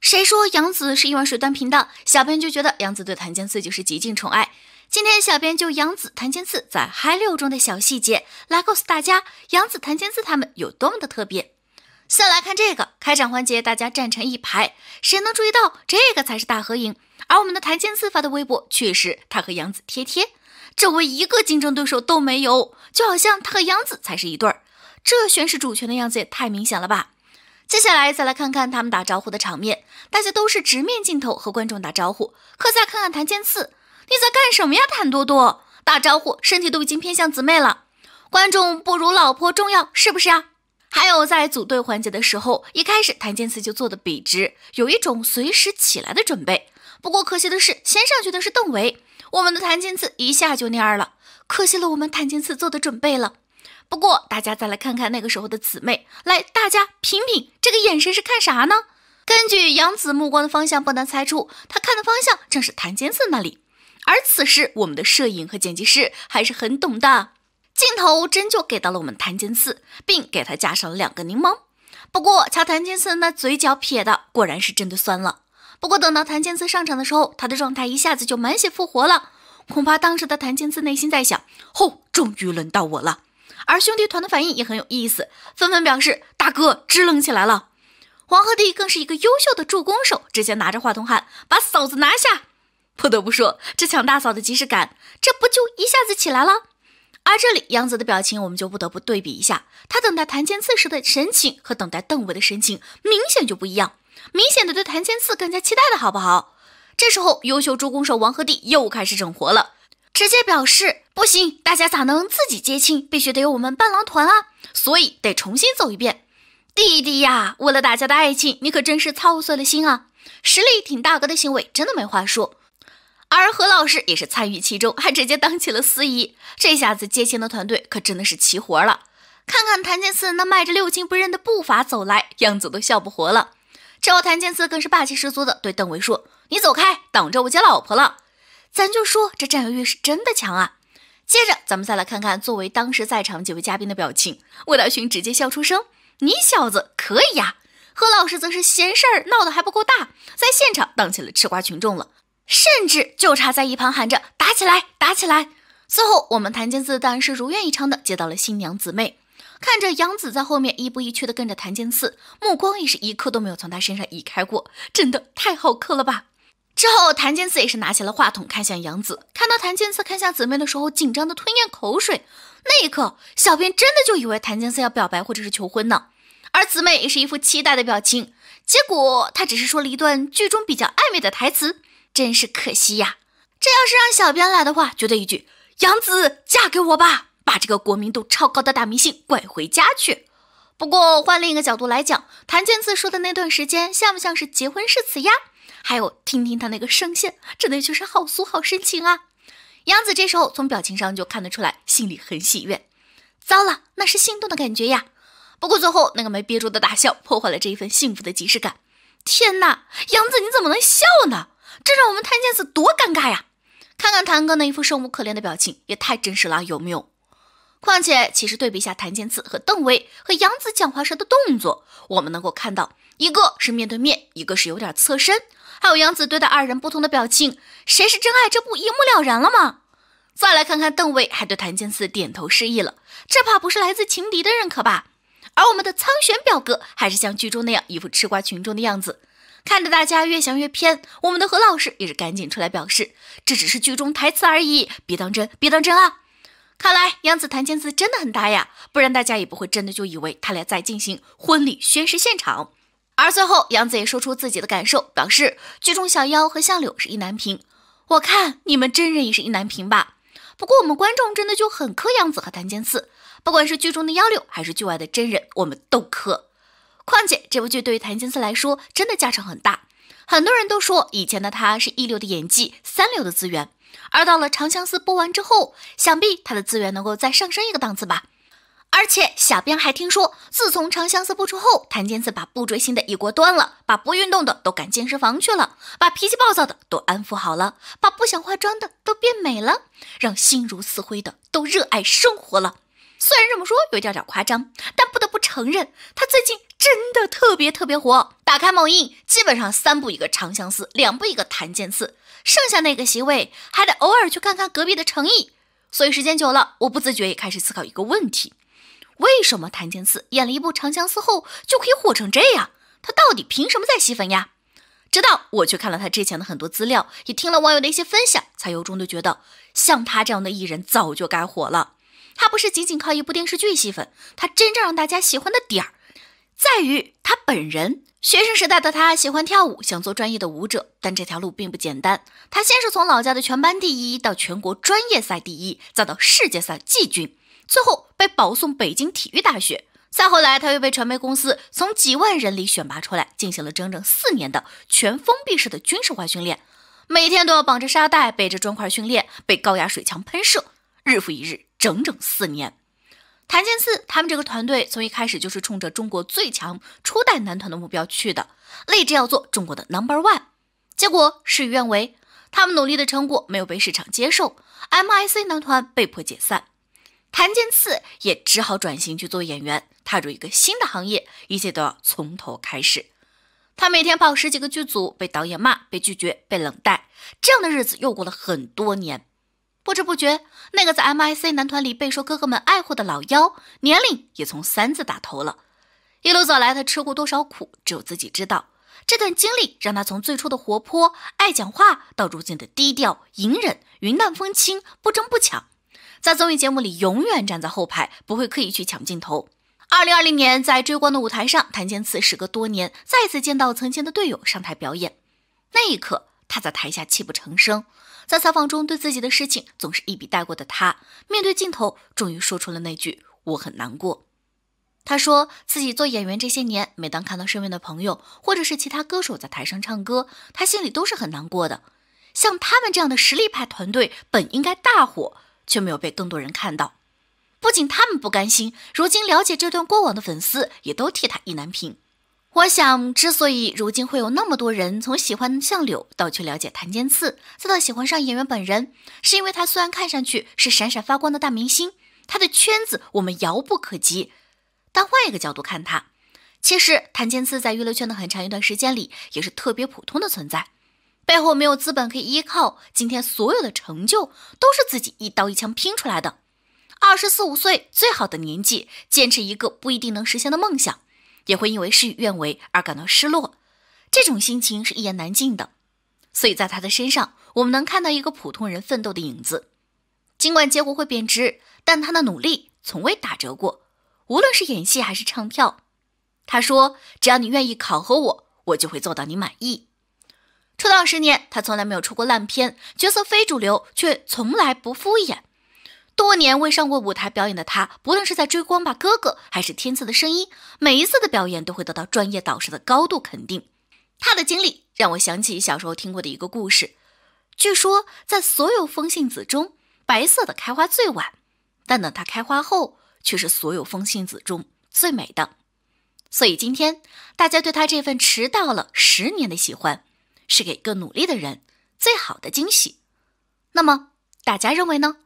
谁说杨紫是一碗水端平的？小编就觉得杨紫对檀健次就是极尽宠爱。今天，小编就杨紫、檀健次在嗨六中的小细节来告诉大家，杨紫、檀健次他们有多么的特别。先来看这个开场环节，大家站成一排，谁能注意到这个才是大合影？而我们的檀健次发的微博，确实他和杨紫贴贴，周围一个竞争对手都没有，就好像他和杨紫才是一对儿，这宣示主权的样子也太明显了吧！接下来再来看看他们打招呼的场面，大家都是直面镜头和观众打招呼。可再看看谭健次，你在干什么呀？谭多多打招呼，身体都已经偏向姊妹了。观众不如老婆重要，是不是啊？还有在组队环节的时候，一开始谭健次就坐得笔直，有一种随时起来的准备。不过可惜的是，先上去的是邓为，我们的谭健次一下就蔫了，可惜了我们谭健次做的准备了。不过，大家再来看看那个时候的姊妹，来，大家品品这个眼神是看啥呢？根据杨紫目光的方向，不难猜出她看的方向正是谭健次那里。而此时，我们的摄影和剪辑师还是很懂的，镜头真就给到了我们谭健次，并给他加上了两个柠檬。不过，瞧谭健次那嘴角撇的，果然是真的酸了。不过等到谭健次上场的时候，他的状态一下子就满血复活了。恐怕当时的谭健次内心在想：吼，终于轮到我了。而兄弟团的反应也很有意思，纷纷表示：“大哥支棱起来了。”王鹤棣更是一个优秀的助攻手，直接拿着话筒喊：“把嫂子拿下！”不得不说，这抢大嫂的即视感，这不就一下子起来了？而这里杨紫的表情，我们就不得不对比一下，她等待谭千次时的神情和等待邓伟的神情明显就不一样，明显的对谭千次更加期待了，好不好？这时候，优秀助攻手王鹤棣又开始整活了。直接表示不行，大家咋能自己接亲？必须得有我们伴郎团啊！所以得重新走一遍。弟弟呀，为了大家的爱情，你可真是操碎了心啊！实力挺大哥的行为真的没话说。而何老师也是参与其中，还直接当起了司仪。这下子接亲的团队可真的是齐活了。看看谭健次那迈着六亲不认的步伐走来，样子都笑不活了。这后谭健次更是霸气十足的对邓为说：“你走开，挡着我接老婆了。”咱就说这占有欲是真的强啊！接着咱们再来看看作为当时在场几位嘉宾的表情，魏大勋直接笑出声，你小子可以呀！何老师则是嫌事儿闹得还不够大，在现场当起了吃瓜群众了，甚至就差在一旁喊着打起来打起来。最后我们谭健次当然是如愿以偿的接到了新娘姊妹，看着杨子在后面亦步亦趋的跟着谭健次，目光也是一刻都没有从他身上移开过，真的太好磕了吧！之后，谭健次也是拿起了话筒，看向杨紫。看到谭健次看向姊妹的时候，紧张的吞咽口水。那一刻，小编真的就以为谭健次要表白或者是求婚呢。而姊妹也是一副期待的表情。结果他只是说了一段剧中比较暧昧的台词，真是可惜呀。这要是让小编来的话，绝对一句“杨紫，嫁给我吧”，把这个国民度超高的大明星拐回家去。不过换另一个角度来讲，谭健次说的那段时间像不像是结婚誓词呀？还有听听他那个声线，真的就是好俗好深情啊！杨子这时候从表情上就看得出来，心里很喜悦。糟了，那是心动的感觉呀！不过最后那个没憋住的大笑，破坏了这一份幸福的即视感。天哪，杨子你怎么能笑呢？这让我们谭健次多尴尬呀！看看谭哥那一副生无可恋的表情，也太真实了，有没有？况且，其实对比一下谭健次和邓威和杨子讲话时的动作，我们能够看到，一个是面对面，一个是有点侧身，还有杨子对待二人不同的表情，谁是真爱，这不一目了然了吗？再来看看邓威还对谭健次点头示意了，这怕不是来自情敌的认可吧？而我们的苍玄表哥还是像剧中那样一副吃瓜群众的样子，看得大家越想越偏。我们的何老师也是赶紧出来表示，这只是剧中台词而已，别当真，别当真啊。看来杨子檀健次真的很大呀，不然大家也不会真的就以为他俩在进行婚礼宣誓现场。而最后，杨子也说出自己的感受，表示剧中小妖和相柳是意难平，我看你们真人也是意难平吧。不过我们观众真的就很磕杨子和谭健次，不管是剧中的幺六还是剧外的真人，我们都磕。况且这部剧对于谭健次来说真的价值很大，很多人都说以前的他是一流的演技，三流的资源。而到了《长相思》播完之后，想必他的资源能够再上升一个档次吧。而且小编还听说，自从《长相思》播出后，谭健次把不追星的一锅端了，把不运动的都赶健身房去了，把脾气暴躁的都安抚好了，把不想化妆的都变美了，让心如死灰的都热爱生活了。虽然这么说有点点夸张，但。承认他最近真的特别特别火，打开某音，基本上三部一个《长相思》，两部一个《檀健次，剩下那个席位还得偶尔去看看隔壁的成意。所以时间久了，我不自觉也开始思考一个问题：为什么《檀健次演了一部《长相思》后就可以火成这样？他到底凭什么在吸粉呀？直到我去看了他之前的很多资料，也听了网友的一些分享，才由衷的觉得，像他这样的艺人早就该火了。他不是仅仅靠一部电视剧吸粉，他真正让大家喜欢的点儿，在于他本人。学生时代的他喜欢跳舞，想做专业的舞者，但这条路并不简单。他先是从老家的全班第一到全国专业赛第一，再到世界赛季军，最后被保送北京体育大学。再后来，他又被传媒公司从几万人里选拔出来，进行了整整四年的全封闭式的军事化训练，每天都要绑着沙袋，背着砖块训练，被高压水枪喷射，日复一日。整整四年，谭健次他们这个团队从一开始就是冲着中国最强初代男团的目标去的，立志要做中国的 Number One。结果事与愿违，他们努力的成果没有被市场接受，MIC 男团被迫解散，谭健次也只好转型去做演员，踏入一个新的行业，一切都要从头开始。他每天跑十几个剧组，被导演骂，被拒绝，被冷待，这样的日子又过了很多年。不知不觉，那个在 M I C 男团里备受哥哥们爱护的老幺，年龄也从三字打头了。一路走来，他吃过多少苦，只有自己知道。这段经历让他从最初的活泼、爱讲话，到如今的低调、隐忍、云淡风轻、不争不抢，在综艺节目里永远站在后排，不会刻意去抢镜头。二零二零年，在追光的舞台上，谭健次时隔多年再次见到曾经的队友上台表演，那一刻。他在台下泣不成声，在采访中对自己的事情总是一笔带过的他，面对镜头终于说出了那句“我很难过”。他说自己做演员这些年，每当看到身边的朋友或者是其他歌手在台上唱歌，他心里都是很难过的。像他们这样的实力派团队本应该大火，却没有被更多人看到。不仅他们不甘心，如今了解这段过往的粉丝也都替他意难平。我想，之所以如今会有那么多人从喜欢相柳到去了解檀健次，再到喜欢上演员本人，是因为他虽然看上去是闪闪发光的大明星，他的圈子我们遥不可及，但换一个角度看他，其实檀健次在娱乐圈的很长一段时间里也是特别普通的存在，背后没有资本可以依靠，今天所有的成就都是自己一刀一枪拼出来的。二十四五岁最好的年纪，坚持一个不一定能实现的梦想。也会因为事与愿违而感到失落，这种心情是一言难尽的。所以在他的身上，我们能看到一个普通人奋斗的影子。尽管结果会贬值，但他的努力从未打折过。无论是演戏还是唱跳，他说：“只要你愿意考核我，我就会做到你满意。”出道十年，他从来没有出过烂片，角色非主流，却从来不敷衍。多年未上过舞台表演的他，不论是在《追光吧哥哥》还是《天赐的声音》，每一次的表演都会得到专业导师的高度肯定。他的经历让我想起小时候听过的一个故事：据说在所有风信子中，白色的开花最晚，但等它开花后，却是所有风信子中最美的。所以今天大家对他这份迟到了十年的喜欢，是给更努力的人最好的惊喜。那么大家认为呢？